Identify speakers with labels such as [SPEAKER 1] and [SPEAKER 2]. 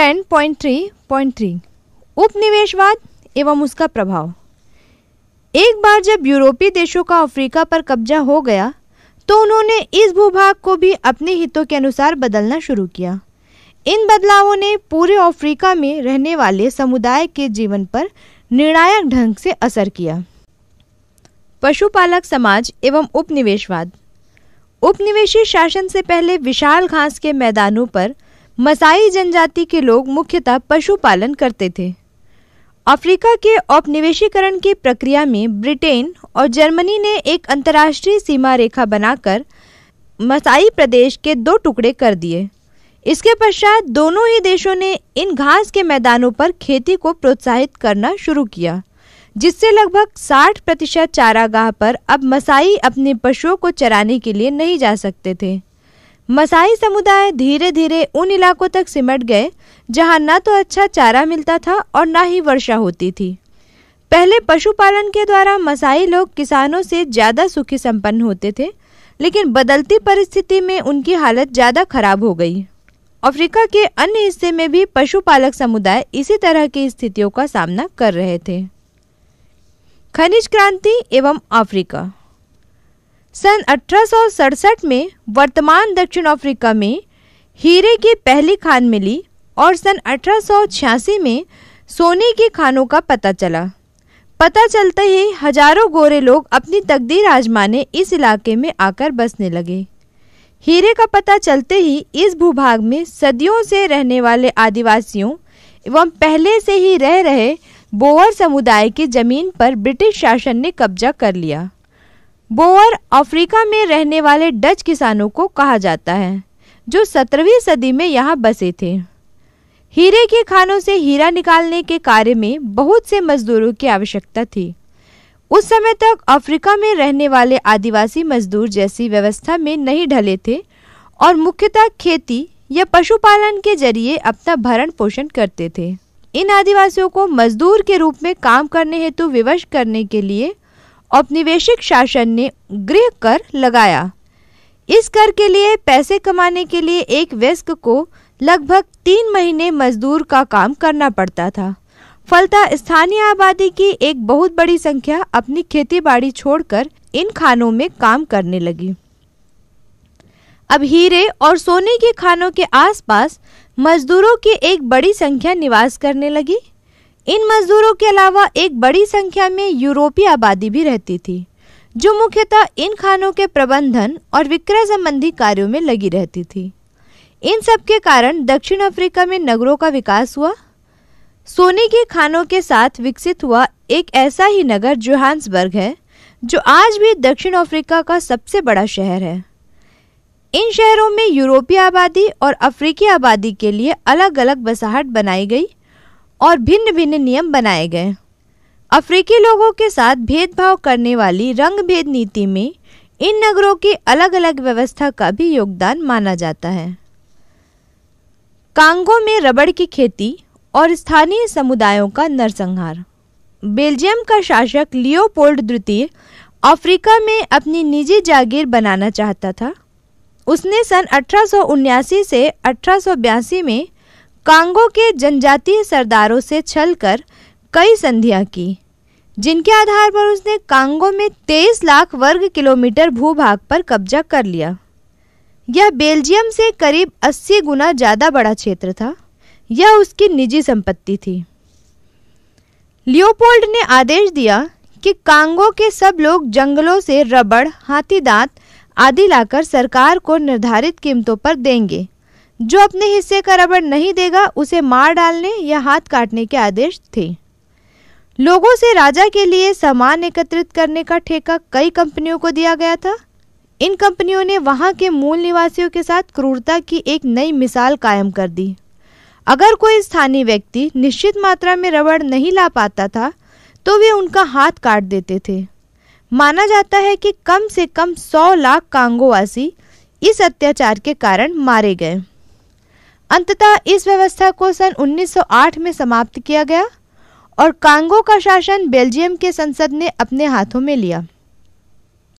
[SPEAKER 1] ten point three point three उपनिवेशवाद एवं उसका प्रभाव एक बार जब यूरोपीय देशों का अफ्रीका पर कब्जा हो गया तो उन्होंने इस भूभाग को भी अपने हितों के अनुसार बदलना शुरू किया इन बदलावों ने पूरे अफ्रीका में रहने वाले समुदाय के जीवन पर निर्णायक ढंग से असर किया पशुपालक समाज एवं उपनिवेशवाद उपनिवेशी शासन से पहले विशाल घास के मैदानों पर मसाई जनजाति के लोग मुख्यतः पशुपालन करते थे अफ्रीका के औपनिवेशीकरण की प्रक्रिया में ब्रिटेन और जर्मनी ने एक अंतर्राष्ट्रीय सीमा रेखा बनाकर मसाई प्रदेश के दो टुकड़े कर दिए इसके पश्चात दोनों ही देशों ने इन घास के मैदानों पर खेती को प्रोत्साहित करना शुरू किया जिससे लगभग 60 प्रतिशत चारागाह पर अब मसाई अपने पशुओं को चराने के लिए नहीं जा सकते थे मसाई समुदाय धीरे धीरे उन इलाकों तक सिमट गए जहां न तो अच्छा चारा मिलता था और न ही वर्षा होती थी पहले पशुपालन के द्वारा मसाई लोग किसानों से ज़्यादा सुखी संपन्न होते थे लेकिन बदलती परिस्थिति में उनकी हालत ज़्यादा खराब हो गई अफ्रीका के अन्य हिस्से में भी पशुपालक समुदाय इसी तरह की स्थितियों का सामना कर रहे थे खनिज क्रांति एवं अफ्रीका सन अठारह में वर्तमान दक्षिण अफ्रीका में हीरे की पहली खान मिली और सन अठारह में सोने की खानों का पता चला पता चलते ही हजारों गोरे लोग अपनी तकदीर आजमाने इस इलाके में आकर बसने लगे हीरे का पता चलते ही इस भूभाग में सदियों से रहने वाले आदिवासियों एवं पहले से ही रह रहे बोअर समुदाय की जमीन पर ब्रिटिश शासन ने कब्जा कर लिया बोअर अफ्रीका में रहने वाले डच किसानों को कहा जाता है जो सत्रहवीं सदी में यहाँ बसे थे हीरे के खानों से हीरा निकालने के कार्य में बहुत से मजदूरों की आवश्यकता थी उस समय तक अफ्रीका में रहने वाले आदिवासी मजदूर जैसी व्यवस्था में नहीं ढले थे और मुख्यतः खेती या पशुपालन के जरिए अपना भरण पोषण करते थे इन आदिवासियों को मजदूर के रूप में काम करने हेतु विवश करने के लिए औपनिवेशिक शासन ने गृह कर लगाया इस कर के लिए पैसे कमाने के लिए एक व्यस्क को लगभग तीन महीने मजदूर का काम करना पड़ता था फलता स्थानीय आबादी की एक बहुत बड़ी संख्या अपनी खेती बाड़ी छोड़कर इन खानों में काम करने लगी अब हीरे और सोने के खानों के आसपास मजदूरों की एक बड़ी संख्या निवास करने लगी इन मजदूरों के अलावा एक बड़ी संख्या में यूरोपीय आबादी भी रहती थी जो मुख्यतः इन खानों के प्रबंधन और विक्रय संबंधी कार्यों में लगी रहती थी इन सब के कारण दक्षिण अफ्रीका में नगरों का विकास हुआ सोने के खानों के साथ विकसित हुआ एक ऐसा ही नगर जोहान्सबर्ग है जो आज भी दक्षिण अफ्रीका का सबसे बड़ा शहर है इन शहरों में यूरोपीय आबादी और अफ्रीकी आबादी के लिए अलग अलग बसाहट बनाई गई और भिन्न भिन्न नियम बनाए गए अफ्रीकी लोगों के साथ भेदभाव करने वाली रंग भेद नीति में इन नगरों की अलग अलग व्यवस्था का भी योगदान माना जाता है कांगो में रबड़ की खेती और स्थानीय समुदायों का नरसंहार बेल्जियम का शासक लियोपोल्ड द्वितीय अफ्रीका में अपनी निजी जागीर बनाना चाहता था उसने सन अठारह से अठारह में कांगो के जनजातीय सरदारों से छल कर कई संधियां की जिनके आधार पर उसने कांगो में 23 लाख वर्ग किलोमीटर भूभाग पर कब्जा कर लिया यह बेल्जियम से करीब 80 गुना ज़्यादा बड़ा क्षेत्र था यह उसकी निजी संपत्ति थी लियोपोल्ड ने आदेश दिया कि कांगो के सब लोग जंगलों से रबड़ हाथी दांत आदि लाकर सरकार को निर्धारित कीमतों पर देंगे जो अपने हिस्से का रबड़ नहीं देगा उसे मार डालने या हाथ काटने के आदेश थे लोगों से राजा के लिए सामान एकत्रित करने का ठेका कई कंपनियों को दिया गया था इन कंपनियों ने वहाँ के मूल निवासियों के साथ क्रूरता की एक नई मिसाल कायम कर दी अगर कोई स्थानीय व्यक्ति निश्चित मात्रा में रबड़ नहीं ला पाता था तो वे उनका हाथ काट देते थे माना जाता है कि कम से कम सौ लाख कांगोवासी इस अत्याचार के कारण मारे गए अंततः इस व्यवस्था को सन 1908 में समाप्त किया गया और कांगो का शासन बेल्जियम के संसद ने अपने हाथों में लिया